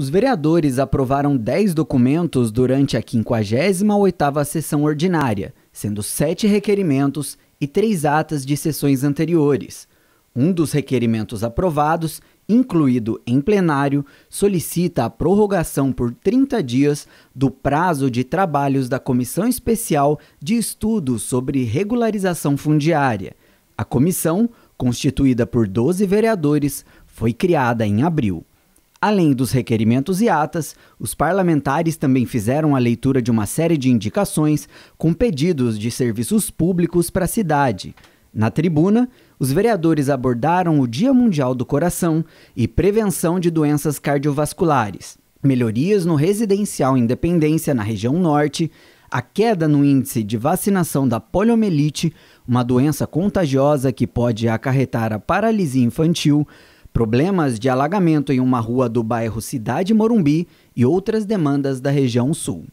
Os vereadores aprovaram 10 documentos durante a 58ª sessão ordinária, sendo 7 requerimentos e 3 atas de sessões anteriores. Um dos requerimentos aprovados, incluído em plenário, solicita a prorrogação por 30 dias do prazo de trabalhos da Comissão Especial de Estudo sobre Regularização Fundiária. A comissão, constituída por 12 vereadores, foi criada em abril. Além dos requerimentos e atas, os parlamentares também fizeram a leitura de uma série de indicações com pedidos de serviços públicos para a cidade. Na tribuna, os vereadores abordaram o Dia Mundial do Coração e prevenção de doenças cardiovasculares, melhorias no residencial Independência na região norte, a queda no índice de vacinação da poliomielite, uma doença contagiosa que pode acarretar a paralisia infantil, problemas de alagamento em uma rua do bairro Cidade Morumbi e outras demandas da região sul.